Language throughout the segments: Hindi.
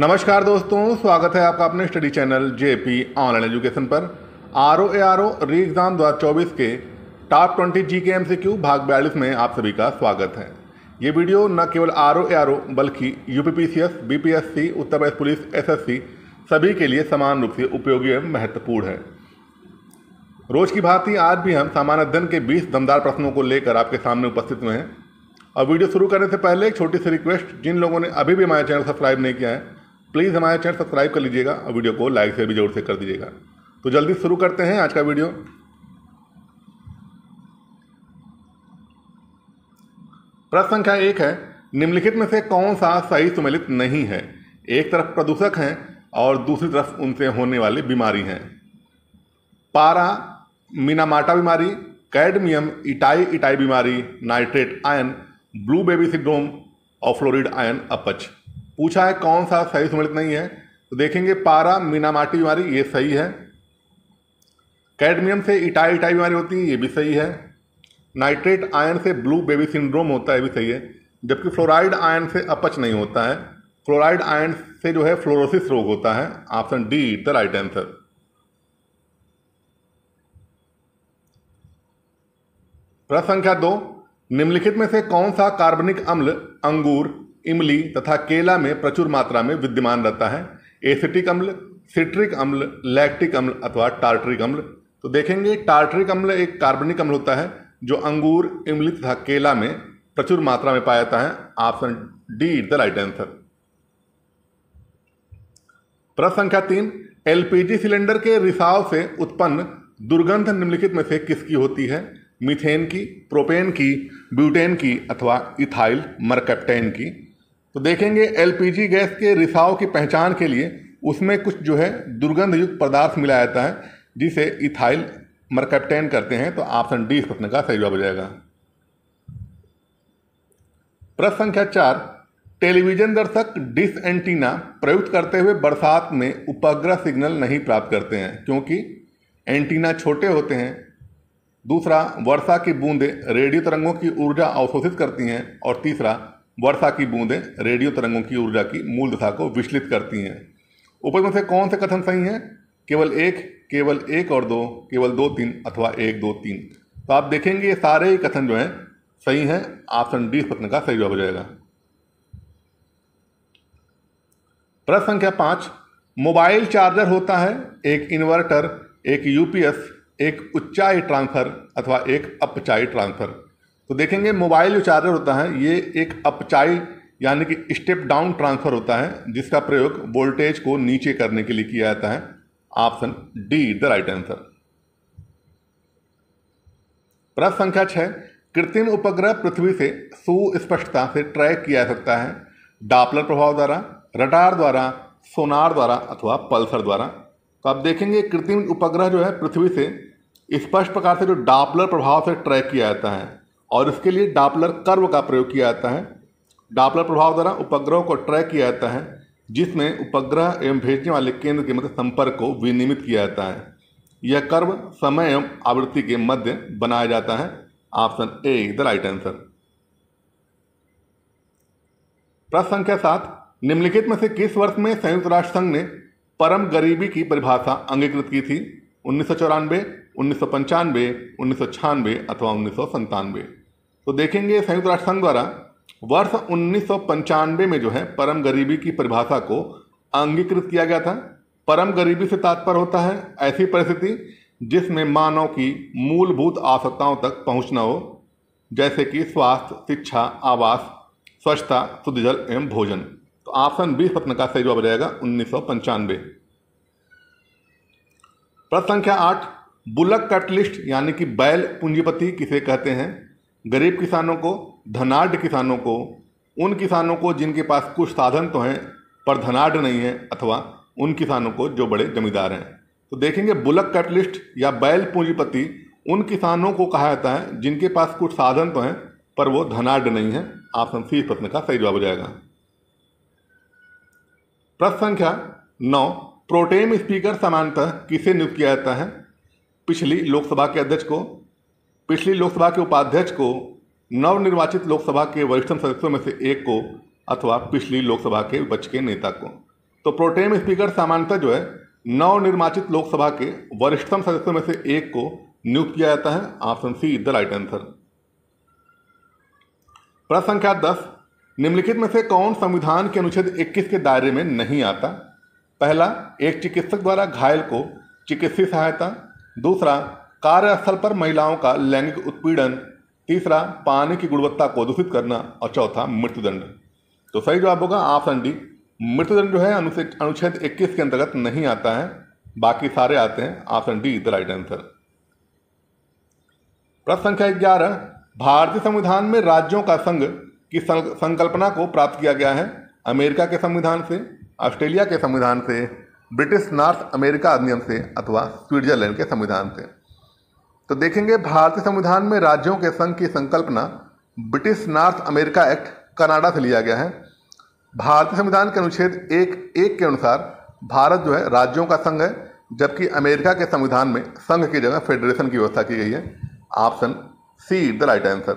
नमस्कार दोस्तों स्वागत है आपका अपने study channel JP online education पर R O A R O re exam दो हज़ार चौबीस के टॉप ट्वेंटी जी के एम सी क्यू भाग बयालीस में आप सभी का स्वागत है ये वीडियो न केवल are O A R O बल्कि U P P C S B P S C Uttar Pradesh police S S C सभी के लिए समान रूप से उपयोगी एवं महत्वपूर्ण है रोज की भांति आज भी हम सामान्य अध्ययन के बीस दमदार प्रश्नों को लेकर आपके सामने उपस्थित हुए हैं और वीडियो शुरू करने से पहले एक छोटी सी रिक्वेस्ट जिन लोगों ने अभी भी हमारे चैनल सब्सक्राइब नहीं किया है प्लीज़ हमारे चैनल सब्सक्राइब कर लीजिएगा और वीडियो को लाइक से भी जरूर से कर दीजिएगा तो जल्दी शुरू करते हैं आज का वीडियो प्रश्न संख्या एक है निम्नलिखित में से कौन सा सही सुमेलित नहीं है एक तरफ प्रदूषक हैं और दूसरी तरफ उनसे होने वाली बीमारी हैं पारा मीनामाटा बीमारी कैडमियम इटाई इटाई बीमारी nitrate ion blue baby syndrome और फ्लोरिड आयन अपच पूछा है कौन सा सही सम्मिलित नहीं है तो देखेंगे पारा मीनामाटी बीमारी ये सही है कैडमियम से इटाई इटाई बीमारी होती है ये भी सही है नाइट्रेट आयन से ब्लू बेबी सिंड्रोम होता है ये भी सही है जबकि फ्लोराइड आयन से अपच नहीं होता है फ्लोराइड आयन से जो है फ्लोरोसिस रोग होता है option D is the right answer प्रश्न संख्या दो निम्नलिखित में से कौन सा कार्बनिक अम्ल अंगूर इमली तथा केला में प्रचुर मात्रा में विद्यमान रहता है एसिटिक अम्ल सिट्रिक अम्ल लैक्टिक अम्ल अथवा टार्टरिक अम्ल तो देखेंगे टार्टरिक अम्ल एक कार्बनिक अम्ल होता है जो अंगूर इमली तथा केला में प्रचुर मात्रा में पाया जाता है option D is the right answer प्रश्न संख्या तीन एलपीजी सिलेंडर के रिसाव से उत्पन्न दुर्गंध निम्नलिखित में से किसकी होती है मिथेन की प्रोपेन की ब्यूटेन की अथवा इथाइल मरकैप्टेन की तो देखेंगे एलपीजी गैस के रिसाव की पहचान के लिए उसमें कुछ जो है दुर्गंधयुक्त पदार्थ मिलाया जाता है जिसे इथाइल मरकैप्टेन करते हैं तो ऑप्शन डी इस प्रश्न का सही जवाब हो जाएगा प्रश्न संख्या चार टेलीविजन दर्शक डिस एंटीना प्रयुक्त करते हुए बरसात में उपग्रह सिग्नल नहीं प्राप्त करते हैं क्योंकि एंटीना छोटे होते हैं दूसरा वर्षा की बूंदें रेडियो तरंगों की ऊर्जा अवशोषित करती हैं और तीसरा वर्षा की बूंदें रेडियो तरंगों की ऊर्जा की मूल दशा को विचलित करती हैं ऊपर में से कौन से कथन सही हैं केवल एक केवल एक और दो केवल दो तीन अथवा एक दो तीन तो आप देखेंगे ये सारे ही कथन जो हैं सही हैं ऑप्शन डी प्रश्न का सही जवाब हो जाएगा प्रश्न संख्या पाँच मोबाइल चार्जर होता है एक इन्वर्टर एक यूपीएस एक उच्चाई ट्रांसफर अथवा एक अपचाई ट्रांसफर तो देखेंगे मोबाइल जो चार्जर होता है ये एक अपचाइल्ड यानी कि स्टेप डाउन ट्रांसफ़र होता है जिसका प्रयोग वोल्टेज को नीचे करने के लिए किया जाता है option D is the right answer प्रश्न संख्या छः कृत्रिम उपग्रह पृथ्वी से सुस्पष्टता से ट्रैक किया जा सकता है डापलर प्रभाव द्वारा रडार द्वारा सोनार द्वारा अथवा पल्सर द्वारा तो आप देखेंगे कृत्रिम उपग्रह जो है पृथ्वी से स्पष्ट प्रकार से जो डापलर प्रभाव से ट्रैक किया जाता है और इसके लिए डापलर कर्व का प्रयोग किया जाता है डापलर प्रभाव द्वारा उपग्रहों को ट्रैक किया जाता है जिसमें उपग्रह एवं भेजने वाले केंद्र के मध्य संपर्क को विनियमित किया जाता है यह कर्व समय एवं आवृत्ति के मध्य बनाया जाता है option A is the right answer प्रश्न संख्या सात निम्नलिखित में से किस वर्ष में संयुक्त राष्ट्र संघ ने परम गरीबी की परिभाषा अंगीकृत की थी उन्नीस सौ चौरानवे उन्नीस सौ पंचानवे उन्नीस सौ छियानवे अथवा उन्नीस सौ संतानवे तो देखेंगे संयुक्त राष्ट्र संघ द्वारा वर्ष उन्नीस सौ में जो है परम गरीबी की परिभाषा को अंगीकृत किया गया था परम गरीबी से तात्पर्य होता है ऐसी परिस्थिति जिसमें मानव की मूलभूत आवश्यकताओं तक पहुँचना हो जैसे कि स्वास्थ्य शिक्षा आवास स्वच्छता शुद्ध जल एवं भोजन तो ऑप्शन बी स्वप्न का सही जवाब हो जाएगा उन्नीस सौ पंचानवे प्रश्न संख्या आठ बुलक कैटलिस्ट यानी कि बैल पूंजीपति किसे कहते हैं गरीब किसानों को धनाढ़ किसानों को उन किसानों को जिनके पास कुछ साधन तो हैं पर धनाढ़ नहीं है अथवा उन किसानों को जो बड़े जमींदार हैं तो देखेंगे बुलक कैटलिस्ट या बैल पूंजीपति उन किसानों को कहा जाता है जिनके पास कुछ साधन तो हैं पर वो धनाढ़ नहीं है ऑप्शन सी प्रश्न का सही जवाब हो जाएगा प्रश्न संख्या नौ प्रोटेम स्पीकर सामान्यतः किसे नियुक्त किया जाता है पिछली लोकसभा के अध्यक्ष को पिछली लोकसभा के उपाध्यक्ष को नवनिर्वाचित लोकसभा के वरिष्ठतम सदस्यों में से एक को अथवा पिछली लोकसभा के विपक्ष के नेता को तो प्रोटेम स्पीकर सामान्यतः जो है नवनिर्वाचित लोकसभा के वरिष्ठतम सदस्यों में से एक को नियुक्त किया जाता है option C is the right answer प्रश्न संख्या दस निम्नलिखित में से कौन संविधान के अनुच्छेद 21 के दायरे में नहीं आता पहला एक चिकित्सक द्वारा घायल को चिकित्सीय सहायता दूसरा कार्यस्थल पर महिलाओं का लैंगिक उत्पीड़न तीसरा पानी की गुणवत्ता को दूषित करना और चौथा मृत्युदंड तो सही जवाब होगा ऑप्शन डी मृत्युदंड जो है अनुच्छेद 21 के अंतर्गत नहीं आता है बाकी सारे आते हैं option D is the right answer प्रश्न संख्या ग्यारह भारतीय संविधान में राज्यों का संघ की संकल्पना को प्राप्त किया गया है अमेरिका के संविधान से ऑस्ट्रेलिया के संविधान से ब्रिटिश नॉर्थ अमेरिका अधिनियम से अथवा स्विट्जरलैंड के संविधान से तो देखेंगे भारतीय संविधान में राज्यों के संघ की संकल्पना British North America Act Canada से लिया गया है भारतीय संविधान के अनुच्छेद एक एक के अनुसार भारत जो है राज्यों का संघ है जबकि अमेरिका के संविधान में संघ की जगह फेडरेशन की व्यवस्था की गई है option C the right answer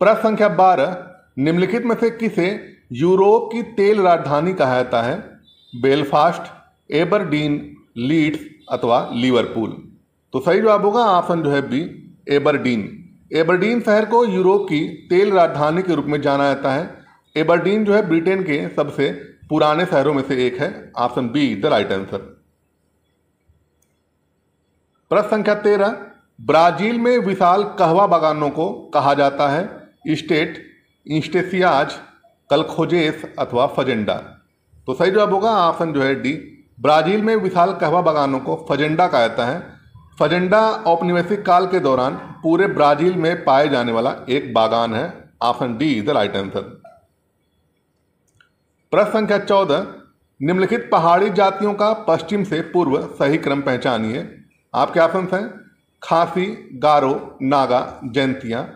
प्रश्न संख्या बारह निम्नलिखित में से किसे यूरोप की तेल राजधानी कहा जाता है बेलफास्ट एबरडीन लीड्स अथवा लिवरपूल तो सही जवाब होगा ऑप्शन जो है बी एबरडीन एबरडीन शहर को यूरोप की तेल राजधानी के रूप में जाना जाता है एबरडीन जो है ब्रिटेन के सबसे पुराने शहरों में से एक है option B the right answer प्रश्न संख्या तेरह ब्राजील में विशाल कहवा बागानों को कहा जाता है स्टेट इंस्टेसियाज कल खोजेस अथवा फजेंडा तो सही जवाब होगा ऑप्शन जो है डी ब्राज़ील में विशाल कहवा बागानों को फजेंडा कहा जाता है फजेंडा औपनिवेशिक काल के दौरान पूरे ब्राज़ील में पाए जाने वाला एक बागान है option D is the right answer प्रश्न संख्या चौदह निम्नलिखित पहाड़ी जातियों का पश्चिम से पूर्व सही क्रम पहचानिए आपके ऑप्शन हैं खासी गारो नागा जैंतिया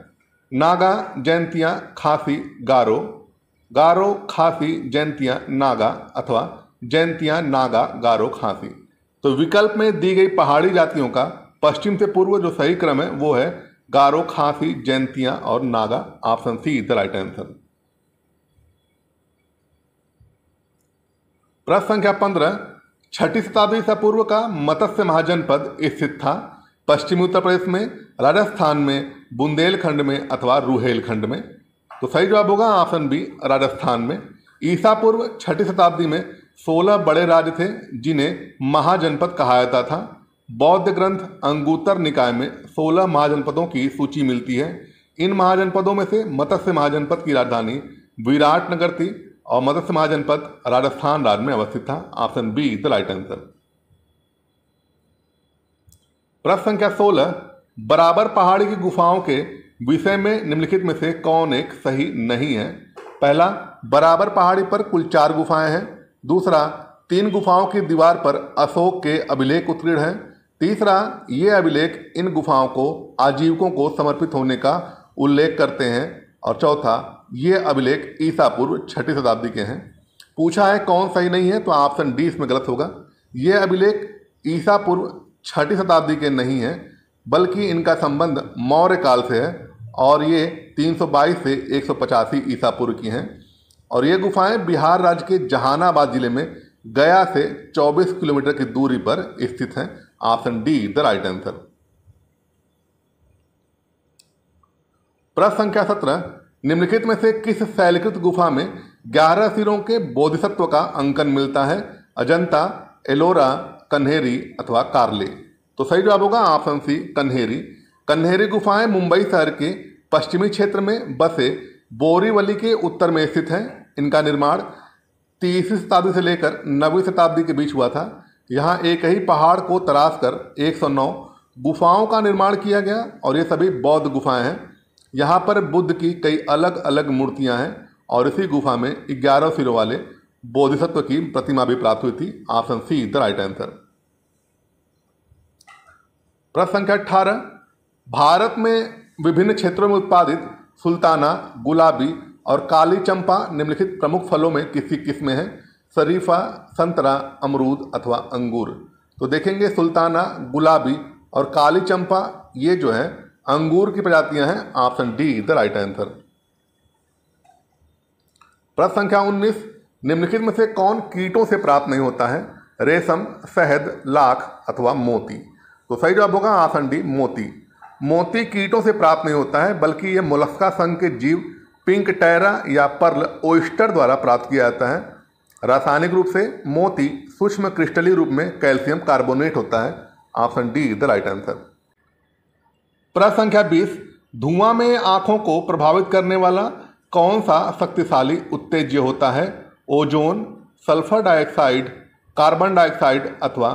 नागा जैंतिया खासी गारो गारो खांसी जैंतिया नागा अथवा जैंतिया नागा गारो खांसी तो विकल्प में दी गई पहाड़ी जातियों का पश्चिम से पूर्व जो सही क्रम है वो है गारो खांसी जैंतिया और Naga option C is the right answer प्रश्न संख्या पंद्रह छठी शताब्दी से पूर्व का मत्स्य महाजनपद स्थित था पश्चिमी उत्तर प्रदेश में राजस्थान में बुंदेलखंड में अथवा रूहेलखंड में तो सही जवाब होगा ऑप्शन बी राजस्थान में ईसा पूर्व छठी शताब्दी में सोलह बड़े राज्य थे जिन्हें महाजनपद कहा जाता था बौद्ध ग्रंथ अंगूतर निकाय में सोलह महाजनपदों की सूची मिलती है इन महाजनपदों में से मत्स्य महाजनपद की राजधानी विराटनगर थी और मत्स्य महाजनपद राजस्थान राज्य में अवस्थित था option B is the right answer प्रश्न संख्या सोलह बराबर पहाड़ी की गुफाओं के विषय में निम्नलिखित में से कौन एक सही नहीं है पहला बराबर पहाड़ी पर कुल चार गुफाएं हैं दूसरा तीन गुफाओं की दीवार पर अशोक के अभिलेख उत्तीर्ण हैं तीसरा ये अभिलेख इन गुफाओं को आजीविकों को समर्पित होने का उल्लेख करते हैं और चौथा ये अभिलेख ईसा पूर्व छठी शताब्दी के हैं पूछा है कौन सही नहीं है तो ऑप्शन डी इसमें गलत होगा ये अभिलेख ईसा पूर्व छठी शताब्दी के नहीं हैं बल्कि इनका संबंध मौर्य काल से है और ये 322 से एक सौ ईसा पूर्व की हैं और ये गुफाएं बिहार राज्य के जहानाबाद जिले में गया से 24 किलोमीटर की दूरी पर स्थित हैं option D the right answer प्रश्न संख्या सत्रह निम्नलिखित में से किस शैलकृत गुफा में 11 सिरों के बोधिसत्व का अंकन मिलता है अजंता एलोरा कन्हेरी अथवा कार्ले तो सही जवाब होगा ऑप्शन सी कन्हेरी कन्हेरी गुफाएं मुंबई शहर के पश्चिमी क्षेत्र में बसे बोरीवली के उत्तर में स्थित हैं इनका निर्माण तीसरी शताब्दी से लेकर नवीं शताब्दी के बीच हुआ था यहाँ एक ही पहाड़ को तराश कर 109 गुफाओं का निर्माण किया गया और ये सभी बौद्ध गुफाएं हैं यहाँ पर बुद्ध की कई अलग अलग मूर्तियाँ हैं और इसी गुफा में ग्यारह सिरों वाले बोधिसत्व की प्रतिमा भी प्राप्त हुई थी option C the right answer प्रश्न संख्या अठारह भारत में विभिन्न क्षेत्रों में उत्पादित सुल्ताना गुलाबी और काली चंपा निम्नलिखित प्रमुख फलों में किसी किस्में हैं शरीफा संतरा अमरूद अथवा अंगूर तो देखेंगे सुल्ताना गुलाबी और काली चंपा ये जो है अंगूर की प्रजातियां हैं option D is the right answer प्रश्न संख्या 19 निम्नलिखित में से कौन कीटों से प्राप्त नहीं होता है रेशम शहद लाख अथवा मोती तो सही जवाब होगा आसन डी मोती मोती कीटों से प्राप्त नहीं होता है बल्कि ये मोलस्का संघ के जीव पिंक टैरा या पर्ल ओइस्टर द्वारा प्राप्त किया जाता है रासायनिक रूप से मोती सूक्ष्म क्रिस्टली रूप में कैल्शियम कार्बोनेट होता है option D is the right answer प्रश्न संख्या बीस धुआं में आंखों को प्रभावित करने वाला कौन सा शक्तिशाली उत्तेज्य होता है ozone sulphur dioxide carbon dioxide अथवा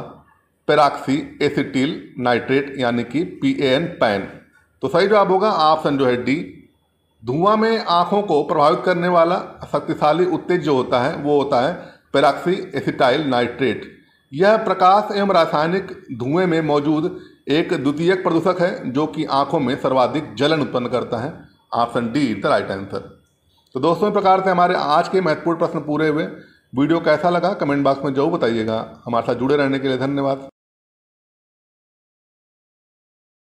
पेराक्सी एसिटिल नाइट्रेट यानी कि पी ए एन पैन तो सही जवाब होगा ऑप्शन जो है डी धुआं में आँखों को प्रभावित करने वाला शक्तिशाली उत्तेज जो होता है वो होता है पेराक्सी एसिटाइल नाइट्रेट यह प्रकाश एवं रासायनिक धुएं में मौजूद एक द्वितीयक प्रदूषक है जो कि आंखों में सर्वाधिक जलन उत्पन्न करता है option D is the right answer तो दोस्तों इस प्रकार से हमारे आज के महत्वपूर्ण प्रश्न पूरे हुए वीडियो कैसा लगा कमेंट बॉक्स में जरूर बताइएगा हमारे साथ जुड़े रहने के लिए धन्यवाद